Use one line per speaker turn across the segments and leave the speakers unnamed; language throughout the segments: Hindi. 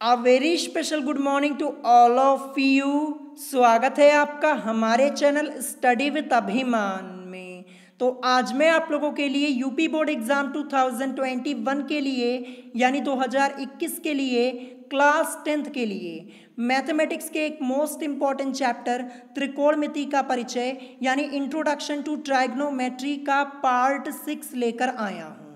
a very special good morning to all of you स्वागत है आपका हमारे चैनल स्टडी विद अभिमान में तो आज मैं आप लोगों के लिए यूपी बोर्ड एग्ज़ाम 2021 के लिए यानी 2021 के लिए क्लास टेंथ के लिए मैथमेटिक्स के एक मोस्ट इम्पॉर्टेंट चैप्टर त्रिकोणमिति का परिचय यानी इंट्रोडक्शन टू ट्राइग्नोमेट्री का पार्ट सिक्स लेकर आया हूँ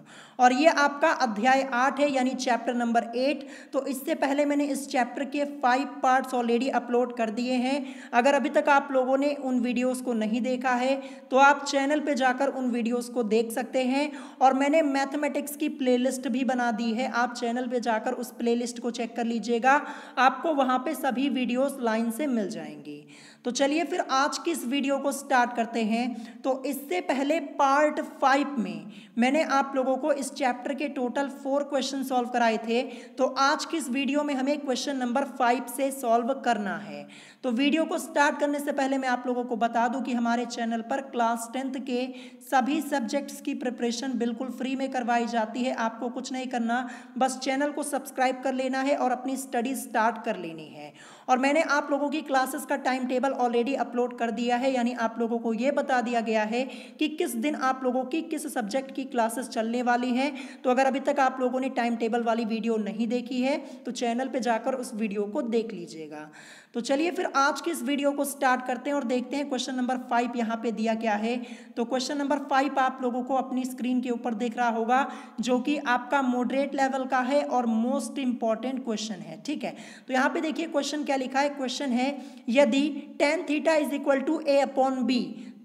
और ये आपका अध्याय आठ है यानी चैप्टर नंबर एट तो इससे पहले मैंने इस चैप्टर के फाइव पार्ट्स ऑलरेडी अपलोड कर दिए हैं अगर अभी तक आप लोगों ने उन वीडियोस को नहीं देखा है तो आप चैनल पे जाकर उन वीडियोस को देख सकते हैं और मैंने मैथमेटिक्स की प्ले भी बना दी है आप चैनल पर जाकर उस प्ले को चेक कर लीजिएगा आपको वहाँ पर सभी वीडियोज़ लाइन से मिल जाएंगी तो चलिए फिर आज की इस वीडियो को स्टार्ट करते हैं तो इससे पहले पार्ट फाइव में मैंने आप लोगों को इस चैप्टर के टोटल फोर क्वेश्चन सॉल्व कराए थे तो आज की इस वीडियो में हमें क्वेश्चन नंबर फाइव से सॉल्व करना है तो वीडियो को स्टार्ट करने से पहले मैं आप लोगों को बता दूं कि हमारे चैनल पर क्लास टेंथ के सभी सब्जेक्ट्स की प्रिपरेशन बिल्कुल फ्री में करवाई जाती है आपको कुछ नहीं करना बस चैनल को सब्सक्राइब कर लेना है और अपनी स्टडी स्टार्ट कर लेनी है और मैंने आप लोगों की क्लासेस का टाइम टेबल ऑलरेडी अपलोड कर दिया है यानी आप लोगों को ये बता दिया गया है कि किस दिन आप लोगों की किस सब्जेक्ट की क्लासेस चलने वाली हैं तो अगर अभी तक आप लोगों ने टाइम टेबल वाली वीडियो नहीं देखी है तो चैनल पर जाकर उस वीडियो को देख लीजिएगा तो चलिए फिर आज के इस वीडियो को स्टार्ट करते हैं और देखते हैं क्वेश्चन नंबर फाइव यहाँ पे दिया क्या है तो क्वेश्चन नंबर फाइव आप लोगों को अपनी स्क्रीन के ऊपर देख रहा होगा जो कि आपका मॉडरेट लेवल का है और मोस्ट इंपॉर्टेंट क्वेश्चन है ठीक है तो यहाँ पे देखिए क्वेश्चन क्या लिखा है क्वेश्चन है यदि tan theta is equal to A upon B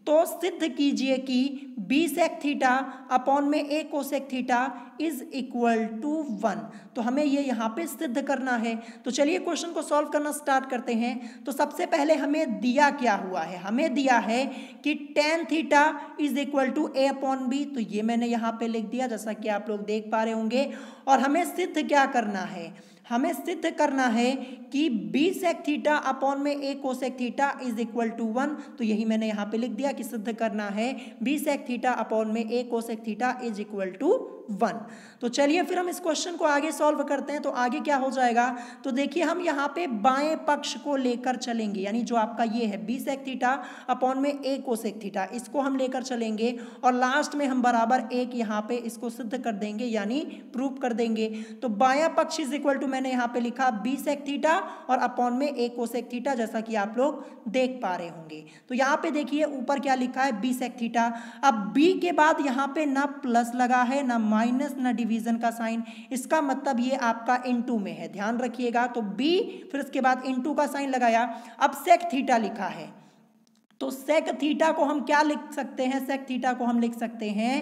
तो सिद्ध कीजिए कि बी सेक थीटा अपॉन में ए cosec theta is equal to one तो हमें ये यहाँ पे सिद्ध करना है तो चलिए क्वेश्चन को सॉल्व करना स्टार्ट करते हैं तो सबसे पहले हमें दिया क्या हुआ है हमें दिया है कि tan theta is equal to A upon B तो ये मैंने यहाँ पे लिख दिया जैसा कि आप लोग देख पा रहे होंगे और हमें सिद्ध क्या करना है हमें सिद्ध करना है कि बी सेक थीटा अपॉन में A sec theta is equal to one तो यही मैंने यहाँ पे लिख दिया कि सिद्ध करना है बी सेक थीटा अपॉन में A sec theta is equal to one तो चलिए फिर हम इस क्वेश्चन को आगे सॉल्व करते हैं तो आगे क्या हो जाएगा तो देखिए हम यहाँ पे बाएं पक्ष को लेकर चलेंगे यानी जो आपका ये है बी सेक थीटा अपॉन में ए को सेक थीटा इसको हम लेकर चलेंगे और लास्ट में हम बराबर एक यहाँ पे इसको सिद्ध कर देंगे यानी प्रूव कर देंगे तो बाया पक्ष इज इक्वल टू मैंने यहाँ पे लिखा बी सेक थीटा और अपॉन में ए को सेक थीटा जैसा कि आप लोग देख पा रहे होंगे तो यहाँ पे देखिए ऊपर क्या लिखा है बी सेक थीटा अब बी के बाद यहाँ पे ना प्लस लगा है ना माइनस ना डिवीजन का साइन इसका मतलब ये आपका इनटू में है ध्यान रखिएगा तो बी फिर उसके बाद इनटू का साइन लगाया अब सेक थीटा लिखा है तो सेक थीटा को हम क्या लिख सकते हैं सेक थीटा को हम लिख सकते हैं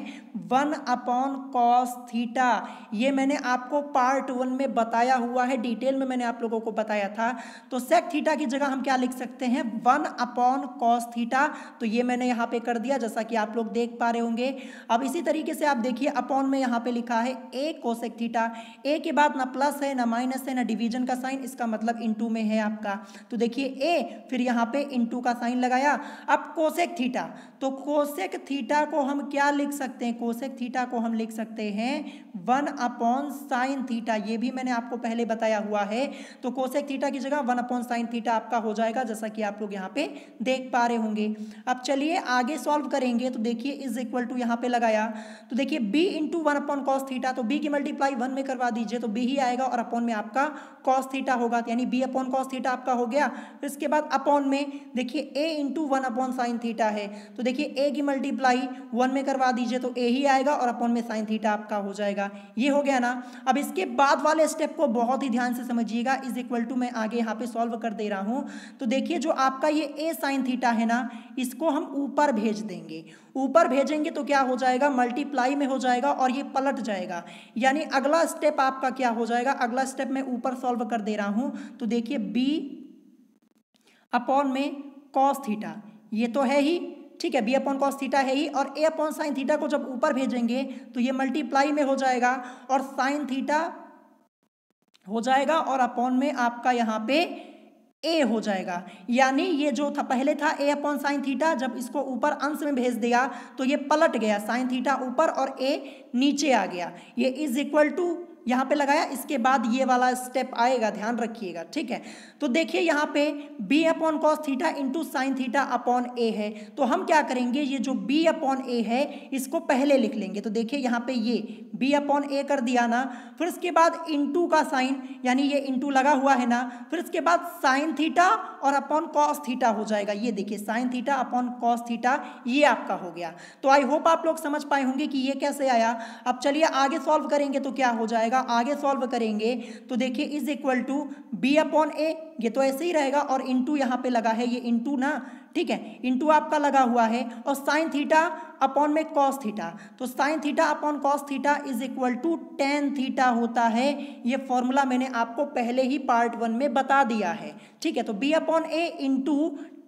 वन अपॉन कॉस थीटा ये मैंने आपको पार्ट वन में बताया हुआ है डिटेल में मैंने आप लोगों को बताया था तो सेक थीटा की जगह हम क्या लिख सकते हैं वन अपॉन कॉस थीटा तो ये मैंने यहाँ पे कर दिया जैसा कि आप लोग देख पा रहे होंगे अब इसी तरीके से आप देखिए अपॉन में यहाँ पे लिखा है ए कोसेक थीटा ए के बाद ना प्लस है ना माइनस है ना डिवीजन का साइन इसका मतलब इंटू में है आपका तो देखिए ए फिर यहाँ पे इंटू का साइन लगाया अब कोशेक थीटा तो कोशेक थीटा को हम क्या लिख सकते हैं कोशेक थीटा को हम लिख सकते हैं वन अपॉन साइन थीटा ये भी मैंने आपको पहले बताया हुआ है तो कोशेक थीटा की जगह वन अपॉन साइन थीटा आपका हो जाएगा जैसा कि आप लोग यहाँ पे देख पा रहे होंगे अब चलिए आगे सॉल्व करेंगे तो देखिए इज इक्वल टू यहाँ पे लगाया तो देखिए B into one upon cos theta तो बी की मल्टीप्लाई वन में करवा दीजिए तो बी ही आएगा और अपॉन में आपका कॉस थीटा होगा यानी बी अपॉन कॉस थीटा आपका हो गया फिर इसके बाद अपॉन में देखिए A into one upon sin theta है तो देखिए ए की मल्टीप्लाई वन में करवा दीजिए तो ए ही आएगा और अपॉन में साइन थीटा आपका हो जाएगा ये हो गया ना अब इसके बाद वाले स्टेप को बहुत ही ध्यान से समझिएगा इज इक्वल टू मैं आगे यहाँ पे सॉल्व कर दे रहा हूँ तो देखिए जो आपका ये ए साइन थीटा है ना इसको हम ऊपर भेज देंगे ऊपर भेजेंगे तो क्या हो जाएगा मल्टीप्लाई में हो जाएगा और ये पलट जाएगा यानी अगला स्टेप आपका क्या हो जाएगा अगला स्टेप मैं ऊपर सॉल्व कर दे रहा हूँ तो देखिए बी अपॉन में कॉस थीटा ये तो है ही ठीक है बी अपॉन कॉस थीटा है ही और ए अपॉन साइन थीटा को जब ऊपर भेजेंगे तो ये मल्टीप्लाई में हो जाएगा और साइन थीटा हो जाएगा और अपॉन में आपका यहाँ पे ए हो जाएगा यानी ये जो था पहले था ए अपॉन साइन थीटा जब इसको ऊपर अंश में भेज दिया तो ये पलट गया साइन थीटा ऊपर और ए नीचे आ गया ये इज इक्वल टू यहाँ पे लगाया इसके बाद ये वाला स्टेप आएगा ध्यान रखिएगा ठीक है तो देखिए यहाँ पे b upon cos theta into sin theta upon A है तो हम क्या करेंगे ये जो b अपॉन ए है इसको पहले लिख लेंगे तो देखिए यहाँ पे ये b अपॉन ए कर दिया ना फिर इसके बाद इंटू का साइन यानी ये इंटू लगा हुआ है ना फिर इसके बाद साइन थीटा और अपॉन कॉस थीटा हो जाएगा ये देखिए sign theta upon cos theta ये आपका हो गया तो आई होप आप लोग समझ पाए होंगे कि ये कैसे आया अब चलिए आगे सॉल्व करेंगे तो क्या हो जाएगा रहेगा आगे सॉल्व करेंगे तो देखिए is equal to B upon A ये तो ऐसे ही रहेगा और इंटू यहाँ पे लगा है ये इंटू ना ठीक है इंटू आपका लगा हुआ है और साइन थीटा अपॉन में कॉस थीटा तो sin theta upon cos theta is equal to tan theta होता है ये फॉर्मूला मैंने आपको पहले ही पार्ट वन में बता दिया है ठीक है तो B upon A into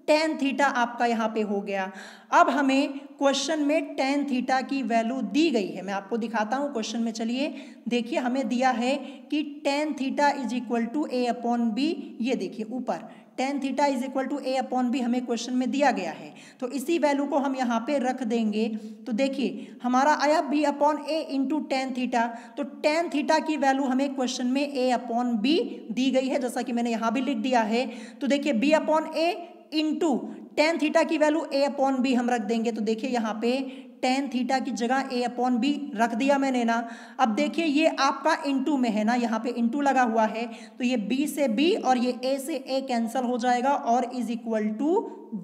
tan theta आपका यहाँ पे हो गया अब हमें क्वेश्चन में टेन थीटा की वैल्यू दी गई है मैं आपको दिखाता हूँ क्वेश्चन में चलिए देखिए हमें दिया है कि tan theta is equal to A upon B ये देखिए ऊपर tan theta is equal to A upon B हमें क्वेश्चन में दिया गया है तो इसी वैल्यू को हम यहाँ पे रख देंगे तो देखिए हमारा आया B upon A into tan theta तो टेन थीटा की वैल्यू हमें क्वेश्चन में ए अपॉन बी दी गई है जैसा कि मैंने यहाँ भी लिख दिया है तो देखिए B upon A into tan theta की वैल्यू ए अपॉन बी हम रख देंगे तो देखिए यहाँ पे टेन थीटा की जगह ए अपॉन बी रख दिया मैंने ना अब देखिए ये आपका इंटू में है ना यहाँ पे इंटू लगा हुआ है तो ये बी से बी और ये ए से ए कैंसिल हो जाएगा और इज इक्वल टू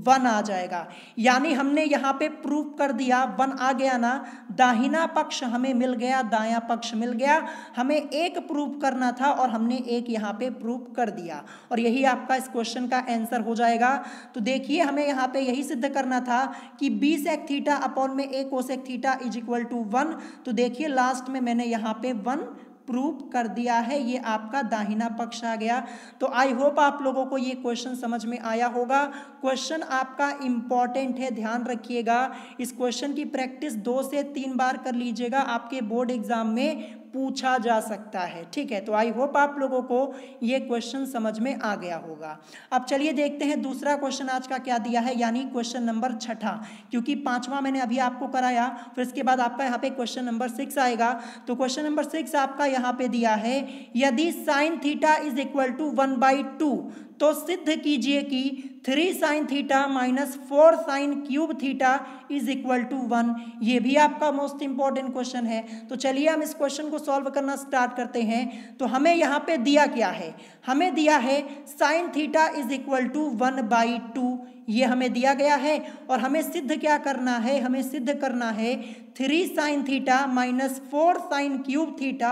वन आ जाएगा यानी हमने यहाँ पे प्रूव कर दिया वन आ गया ना दाहिना पक्ष हमें मिल गया दाया पक्ष मिल गया हमें एक प्रूव करना था और हमने एक यहाँ पे प्रूव कर दिया और यही आपका इस क्वेश्चन का आंसर हो जाएगा तो देखिए हमें यहाँ पे यही सिद्ध करना था कि बी सेक थीटा अपॉन में ए cosec theta is equal to one तो देखिए लास्ट में मैंने यहाँ पे वन प्रूव कर दिया है ये आपका दाहिना पक्ष आ गया तो आई होप आप लोगों को ये क्वेश्चन समझ में आया होगा क्वेश्चन आपका इम्पॉर्टेंट है ध्यान रखिएगा इस क्वेश्चन की प्रैक्टिस दो से तीन बार कर लीजिएगा आपके बोर्ड एग्जाम में पूछा जा सकता है ठीक है तो आई होप आप लोगों को ये क्वेश्चन समझ में आ गया होगा अब चलिए देखते हैं दूसरा क्वेश्चन आज का क्या दिया है यानी क्वेश्चन नंबर छठा क्योंकि पांचवा मैंने अभी आपको कराया फिर इसके बाद आपका यहाँ पे क्वेश्चन नंबर सिक्स आएगा तो क्वेश्चन नंबर सिक्स आपका यहाँ पे दिया है यदि sine theta is equal to one by two तो सिद्ध कीजिए कि three sine theta minus four sine cube theta is equal to one ये भी आपका मोस्ट इंपॉर्टेंट क्वेश्चन है तो चलिए हम इस क्वेश्चन को सॉल्व करना स्टार्ट करते हैं तो हमें यहाँ पे दिया क्या है हमें दिया है sine theta is equal to one by two ये हमें दिया गया है और हमें सिद्ध क्या करना है हमें सिद्ध करना है three sine theta minus four sine cube theta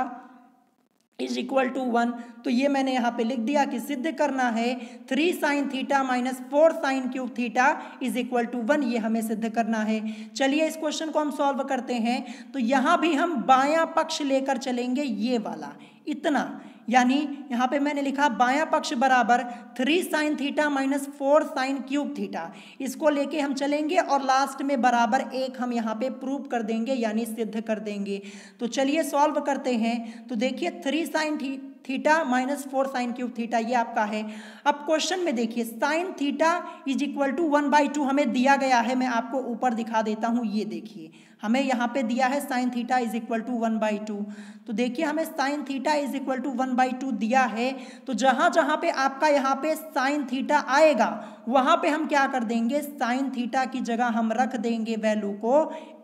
is equal to one तो ये मैंने यहाँ पे लिख दिया कि सिद्ध करना है three sine theta minus four sine cube theta is equal to one ये हमें सिद्ध करना है चलिए इस क्वेश्चन को हम सॉल्व करते हैं तो यहाँ भी हम बायां पक्ष लेकर चलेंगे ये वाला इतना यानी यहाँ पे मैंने लिखा बायां पक्ष बराबर three sine theta minus four sine cube theta इसको लेके हम चलेंगे और लास्ट में बराबर एक हम यहाँ पे प्रूव कर देंगे यानी सिद्ध कर देंगे तो चलिए सॉल्व करते हैं तो देखिए थ्री साइन थी theta minus four sine cube theta ये आपका है अब क्वेश्चन में देखिए sign theta is equal to one by two हमें दिया गया है मैं आपको ऊपर दिखा देता हूँ ये देखिए हमें यहाँ पे दिया है sine theta is equal to one by two तो देखिए हमें sine theta is equal to one by two दिया है तो जहां जहां पे आपका यहाँ पे साइन थीटा आएगा वहां पे हम क्या कर देंगे साइन थीटा की जगह हम रख देंगे वैल्यू को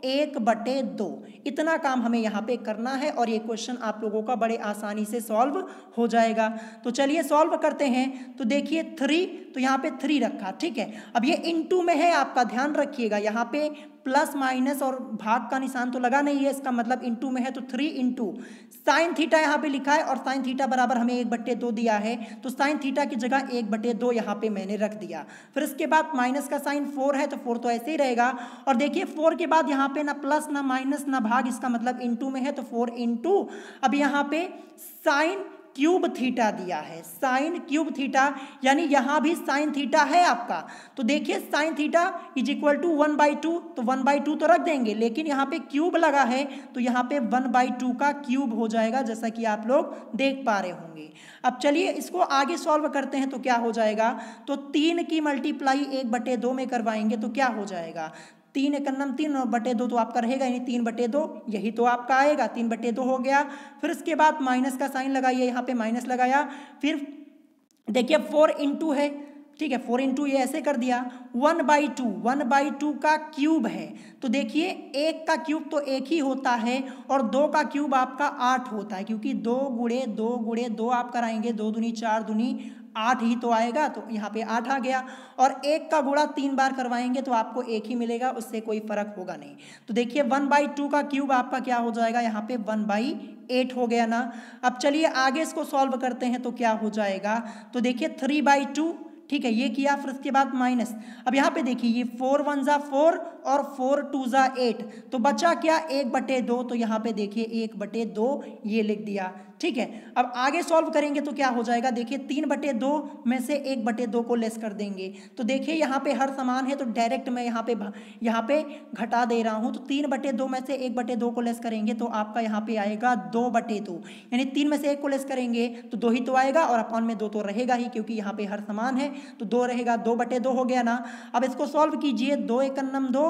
एक बटे दो इतना काम हमें यहाँ पे करना है और ये क्वेश्चन आप लोगों का बड़े आसानी से सॉल्व हो जाएगा तो चलिए सॉल्व करते हैं तो देखिए थ्री तो यहाँ पे थ्री रखा ठीक है अब ये इनटू में है आपका ध्यान रखिएगा यहाँ पे प्लस माइनस और भाग का निशान तो लगा नहीं है इसका मतलब इंटू में है तो थ्री इंटू साइन थीटा यहाँ पे लिखा है और साइन थीटा बराबर हमें एक बट्टे दो दिया है तो साइन थीटा की जगह एक बट्टे दो यहाँ पे मैंने रख दिया फिर इसके बाद माइनस का साइन फोर है तो फोर तो ऐसे ही रहेगा और देखिए फोर के बाद यहाँ पे ना प्लस ना माइनस ना भाग इसका मतलब इंटू में है तो फोर इंटू अब यहाँ पे साइन क्यूब थीटा दिया है साइन क्यूब थीटा यानी यहाँ भी साइन थीटा है आपका तो देखिए sign theta is equal to one by two तो वन बाई टू तो रख देंगे लेकिन यहाँ पे क्यूब लगा है तो यहाँ पे वन बाई टू का क्यूब हो जाएगा जैसा कि आप लोग देख पा रहे होंगे अब चलिए इसको आगे सॉल्व करते हैं तो क्या हो जाएगा तो तीन की मल्टीप्लाई एक बटे दो में करवाएंगे तो क्या हो जाएगा तीन इकन्नम तीन बटे दो तो आपका रहेगा यानी तीन बटे दो यही तो आपका आएगा तीन बटे दो हो गया फिर उसके बाद माइनस का साइन लगाइए यहाँ पे माइनस लगाया फिर देखिए फोर इंटू है ठीक है फोर इंटू ये ऐसे कर दिया one by two one by two का क्यूब है तो देखिए एक का क्यूब तो एक ही होता है और दो का क्यूब आपका आठ होता है क्योंकि दो गुड़े दो गुड़े दो आप कराएंगे दो दुनी चार दुनी आठ ही तो आएगा तो यहाँ पे आठ आ गया और एक का गुणा तीन बार करवाएंगे तो आपको एक ही मिलेगा उससे कोई फर्क होगा नहीं तो देखिए वन बाई टू का क्यूब आपका क्या हो जाएगा यहाँ पे वन बाई एट हो गया ना अब चलिए आगे इसको सॉल्व करते हैं तो क्या हो जाएगा तो देखिए थ्री बाई टू ठीक है ये किया फिर उसके बाद माइनस अब यहाँ पे देखिए ये फोर वन ज़ा फोर और फोर टू ज़ा एट तो बचा क्या एक बटे दो तो यहाँ पे देखिए एक बटे दो ये लिख दिया ठीक है अब आगे सॉल्व करेंगे तो क्या हो जाएगा देखिए तीन बटे दो में से एक बटे दो को लेस कर देंगे तो देखिए यहाँ पे हर समान है तो डायरेक्ट मैं यहाँ पे यहाँ पे घटा दे रहा हूँ तो तीन बटे दो में से एक बटे दो को लेस करेंगे तो आपका यहाँ पे आएगा दो बटे दो यानी तीन में से एक को लेस करेंगे तो दो ही तो आएगा और अपॉन में दो तो रहेगा ही क्योंकि यहाँ पे हर समान है तो दो रहेगा दो बटे दो हो गया ना अब इसको सॉल्व कीजिए दो एक दो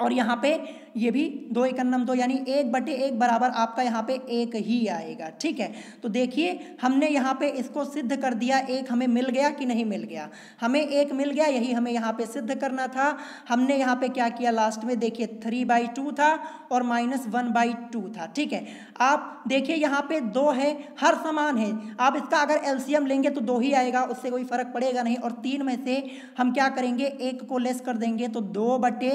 और यहाँ पे ये भी दो एक दो यानी एक बटे एक बराबर आपका यहाँ पे एक ही आएगा ठीक है तो देखिए हमने यहाँ पे इसको सिद्ध कर दिया एक हमें मिल गया कि नहीं मिल गया हमें एक मिल गया यही हमें यहाँ पे सिद्ध करना था हमने यहाँ पे क्या किया लास्ट में देखिए थ्री बाई टू था और माइनस वन बाई टू था ठीक है आप देखिए यहाँ पे दो है हर समान है आप इसका अगर एलसीएम लेंगे तो दो ही आएगा उससे कोई फर्क पड़ेगा नहीं और तीन में से हम क्या करेंगे एक को लेस कर देंगे तो दो बटे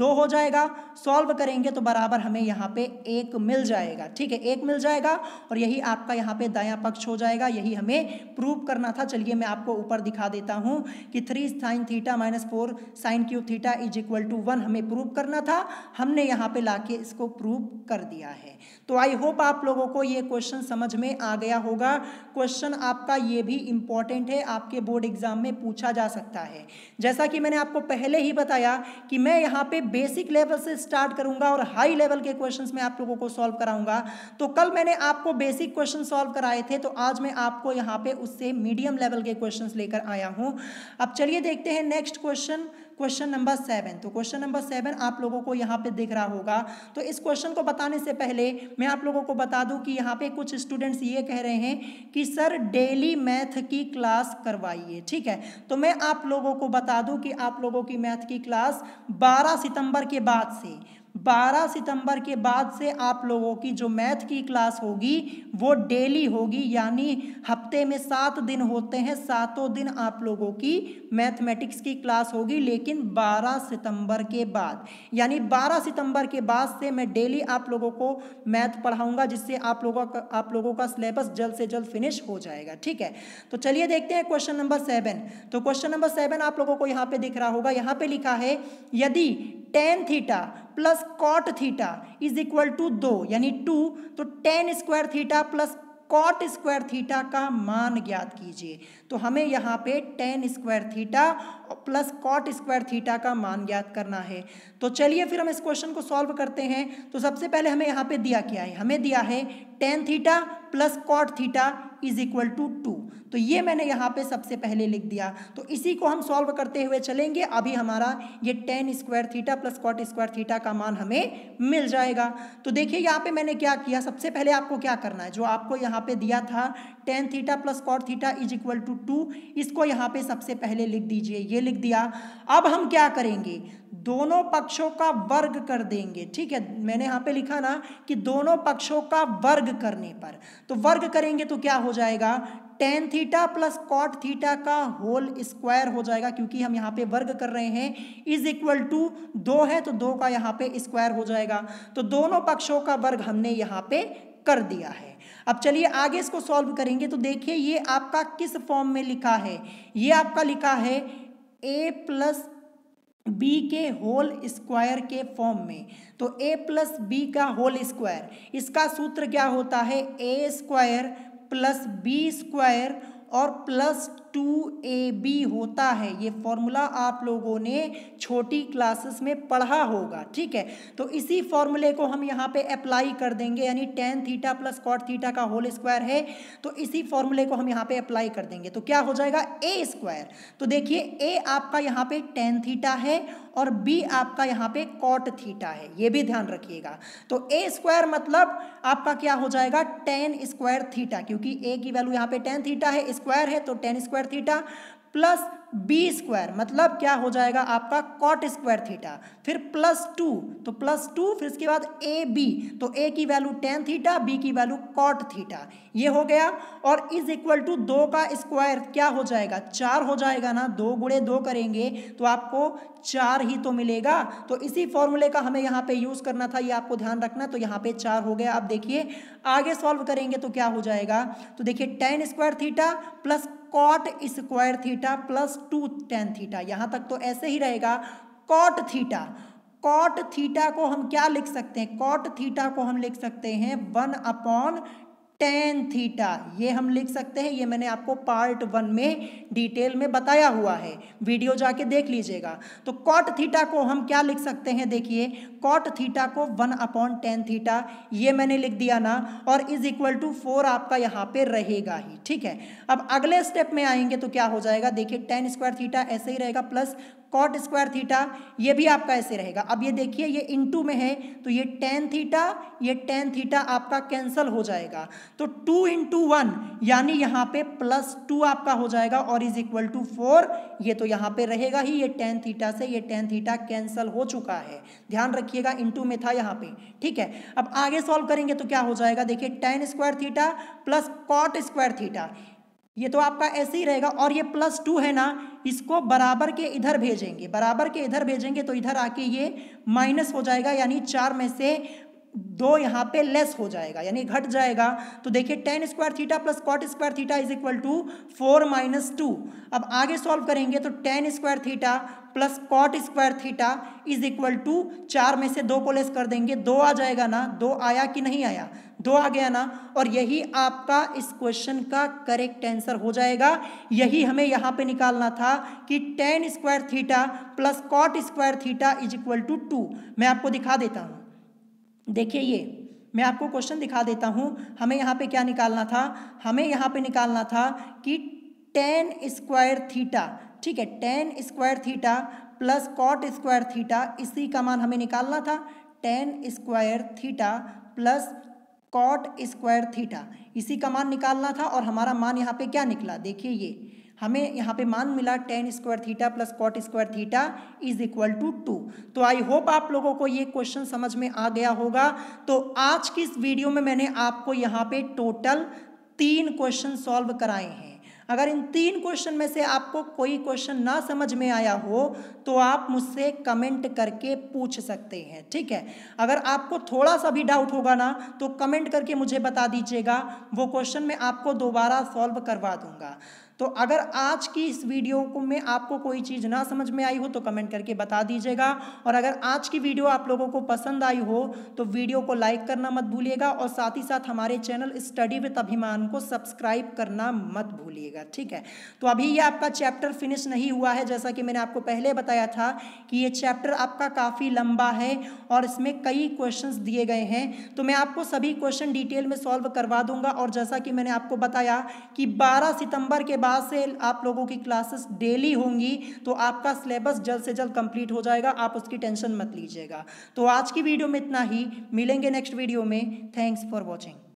दो हो जाएगा सॉल्व करेंगे तो बराबर हमें यहाँ पे एक मिल जाएगा ठीक है एक मिल जाएगा और यही आपका यहाँ पे दया पक्ष हो जाएगा यही हमें प्रूव करना था चलिए मैं आपको ऊपर दिखा देता हूँ कि three sine theta minus four sine cube theta is equal to one हमें प्रूव करना था हमने यहाँ पे ला इसको प्रूव कर दिया है तो आई होप होप आप लोगों को ये क्वेश्चन समझ में आ गया होगा क्वेश्चन आपका ये भी इम्पॉर्टेंट है आपके बोर्ड एग्जाम में पूछा जा सकता है जैसा कि मैंने आपको पहले ही बताया कि मैं यहाँ पे बेसिक लेवल से स्टार्ट करूँगा और हाई लेवल के क्वेश्चन में आप लोगों को सॉल्व कराऊंगा तो कल मैंने आपको बेसिक क्वेश्चन सॉल्व कराए थे तो आज मैं आपको यहाँ पे उससे मीडियम लेवल के क्वेश्चन लेकर आया हूँ अब चलिए देखते हैं next question question number seven तो क्वेश्चन नंबर सेवन आप लोगों को यहाँ पे दिख रहा होगा तो इस क्वेश्चन को बताने से पहले मैं आप लोगों को बता दूँ कि यहाँ पे कुछ स्टूडेंट्स ये कह रहे हैं कि सर डेली मैथ की क्लास करवाइए ठीक है तो मैं आप लोगों को बता दूँ कि आप लोगों की मैथ की क्लास बारह सितंबर के बाद से 12 सितंबर के बाद से आप लोगों की जो मैथ की क्लास होगी वो डेली होगी यानी हफ्ते में सात दिन होते हैं सातों दिन आप लोगों की मैथमेटिक्स की क्लास होगी लेकिन 12 सितंबर के बाद यानी 12 सितंबर के बाद से मैं डेली आप लोगों को मैथ पढ़ाऊंगा जिससे आप लोगों का आप लोगों का सिलेबस जल्द से जल्द फिनिश हो जाएगा ठीक है तो चलिए देखते हैं क्वेश्चन नंबर सेवन तो क्वेश्चन नंबर सेवन आप लोगों को यहाँ पे दिख रहा होगा यहाँ पे लिखा है यदि tan theta plus plus cot theta is equal to दो यानी टू तो tan square theta plus cot square theta का मान ज्ञात कीजिए तो हमें यहाँ पे tan square theta plus cot square theta का मान ज्ञात करना है तो चलिए फिर हम इस क्वेश्चन को सॉल्व करते हैं तो सबसे पहले हमें यहाँ पे दिया क्या है हमें दिया है tan theta plus cot theta is equal to two two ये मैंने यहाँ पे सबसे पहले लिख दिया तो इसी को हम सॉल्व करते हुए चलेंगे अभी हमारा ये tan square theta plus cot square theta का मान हमें मिल जाएगा तो देखिए यहाँ पे मैंने क्या किया सबसे पहले आपको क्या करना है जो आपको यहाँ पे दिया था tan theta plus cot theta is equal to two इसको यहाँ पे सबसे पहले लिख दीजिए ये लिख दिया अब हम क्या करेंगे दोनों पक्षों का वर्ग कर देंगे ठीक है मैंने यहाँ पे लिखा ना कि दोनों पक्षों का वर्ग करने पर तो वर्ग करेंगे तो क्या हो जाएगा tan theta plus cot theta का होल स्क्वायर हो जाएगा क्योंकि हम यहाँ पे वर्ग कर रहे हैं इज इक्वल टू दो है तो दो का यहाँ पे स्क्वायर हो जाएगा तो दोनों पक्षों का वर्ग हमने यहाँ पे कर दिया है अब चलिए आगे इसको सॉल्व करेंगे तो देखिए ये आपका किस फॉर्म में लिखा है ये आपका लिखा है ए प्लस बी के होल स्क्वायर के फॉर्म में तो ए प्लस बी का होल स्क्वायर इसका सूत्र क्या होता है A square plus B square और प्लस टू ए बी होता है ये फॉर्मूला आप लोगों ने छोटी क्लासेस में पढ़ा होगा ठीक है तो इसी फॉर्मूले को हम यहाँ पे अप्लाई कर देंगे यानी tan theta plus cot theta का होल स्क्वायर है तो इसी फॉर्मूले को हम यहाँ पे अप्लाई कर देंगे तो क्या हो जाएगा ए स्क्वायर तो देखिए ए आपका यहाँ पे टेन थीटा है और बी आपका यहाँ पे कॉट थीटा है ये भी ध्यान रखिएगा तो ए स्क्वायर मतलब आपका क्या हो जाएगा टेन स्क्वायर थीटा क्योंकि ए की वैल्यू यहाँ पे टेन थीटा है स्क्वायर है तो tan square square theta plus B square मतलब क्या हो जाएगा आपका कॉट स्क्वायर थीटा फिर प्लस टू तो प्लस टू फिर इसके बाद ए बी तो ए की वैल्यू टेन थीटा बी की वैल्यू कॉट थीटा ये हो गया और इज इक्वल टू दो का स्क्वायर क्या हो जाएगा चार हो जाएगा ना दो गुड़े दो करेंगे तो आपको चार ही तो मिलेगा तो इसी फॉर्मूले का हमें यहाँ पे यूज़ करना था ये आपको ध्यान रखना तो यहाँ पे चार हो गया आप देखिए आगे सॉल्व करेंगे तो क्या हो जाएगा तो देखिए tan square theta plus cot square theta plus two tan theta यहाँ तक तो ऐसे ही रहेगा कॉट थीटा कॉट थीटा को हम क्या लिख सकते हैं कॉट थीटा को हम लिख सकते हैं वन अपॉन टेन थीटा ये हम लिख सकते हैं ये मैंने आपको पार्ट वन में डिटेल में बताया हुआ है वीडियो जाके देख लीजिएगा तो कॉट थीटा को हम क्या लिख सकते हैं देखिए कॉट थीटा को वन अपॉन टेन थीटा ये मैंने लिख दिया ना और इज इक्वल टू फोर आपका यहाँ पे रहेगा ही ठीक है अब अगले स्टेप में आएंगे तो क्या हो जाएगा देखिए टेन स्क्वायर थीटा ऐसे ही रहेगा प्लस कॉट स्क्वायर थीटा ये भी आपका ऐसे रहेगा अब ये देखिए ये इनटू में है तो ये टेन थीटा ये टेन थीटा आपका कैंसिल हो जाएगा तो टू इंटू वन यानी यहाँ पे प्लस टू आपका हो जाएगा और इज इक्वल टू फोर ये तो यहाँ पे रहेगा ही ये टेन थीटा से ये टेन थीटा कैंसिल हो चुका है ध्यान रखिएगा इंटू में था यहाँ पे ठीक है अब आगे सॉल्व करेंगे तो क्या हो जाएगा देखिए tan square theta plus cot square theta ये तो आपका ऐसे ही रहेगा और ये प्लस टू है ना इसको बराबर के इधर भेजेंगे बराबर के इधर भेजेंगे तो इधर आके ये माइनस हो जाएगा यानी चार में से दो यहाँ पे लेस हो जाएगा यानी घट जाएगा तो देखिए tan square theta plus cot square theta is equal to four minus two अब आगे सॉल्व करेंगे तो tan square theta plus cot square theta is equal to चार में से दो को लेस कर देंगे दो आ जाएगा ना दो आया कि नहीं आया दो आ गया ना और यही आपका इस क्वेश्चन का करेक्ट आंसर हो जाएगा यही हमें यहाँ पे निकालना था कि tan square theta plus cot square theta is equal to two two आपको दिखा देता हूँ देखिए ये मैं आपको क्वेश्चन दिखा देता हूँ हमें यहाँ पे क्या निकालना था हमें यहाँ पे निकालना था कि टेन स्क्वायर थीटा ठीक है tan square theta plus cot square theta इसी का मान हमें निकालना था tan square theta plus cot square theta इसी का मान निकालना था और हमारा मान यहाँ पे क्या निकला देखिए ये हमें यहाँ पे मान मिला tan square theta plus cot square theta is equal to two two I hope आप लोगों को ये क्वेश्चन समझ में आ गया होगा तो आज की इस वीडियो में मैंने आपको यहाँ पे टोटल तीन क्वेश्चन सॉल्व कराए हैं अगर इन तीन क्वेश्चन में से आपको कोई क्वेश्चन ना समझ में आया हो तो आप मुझसे कमेंट करके पूछ सकते हैं ठीक है अगर आपको थोड़ा सा भी डाउट होगा ना तो कमेंट करके मुझे बता दीजिएगा वो क्वेश्चन मैं आपको दोबारा सॉल्व करवा दूंगा तो अगर आज की इस वीडियो को में आपको कोई चीज़ ना समझ में आई हो तो कमेंट करके बता दीजिएगा और अगर आज की वीडियो आप लोगों को पसंद आई हो तो वीडियो को लाइक करना मत भूलिएगा और साथ ही साथ हमारे चैनल स्टडी विथ अभिमान को सब्सक्राइब करना मत भूलिएगा ठीक है तो अभी ये आपका चैप्टर फिनिश नहीं हुआ है जैसा कि मैंने आपको पहले बताया था कि ये चैप्टर आपका काफ़ी लंबा है और इसमें कई क्वेश्चन दिए गए हैं तो मैं आपको सभी क्वेश्चन डिटेल में सॉल्व करवा दूंगा और जैसा कि मैंने आपको बताया कि बारह सितंबर के बाद आज से आप लोगों की क्लासेस डेली होंगी तो आपका सिलेबस जल्द से जल्द कंप्लीट हो जाएगा आप उसकी टेंशन मत लीजिएगा तो आज की वीडियो में इतना ही मिलेंगे नेक्स्ट वीडियो में थैंक्स फॉर वॉचिंग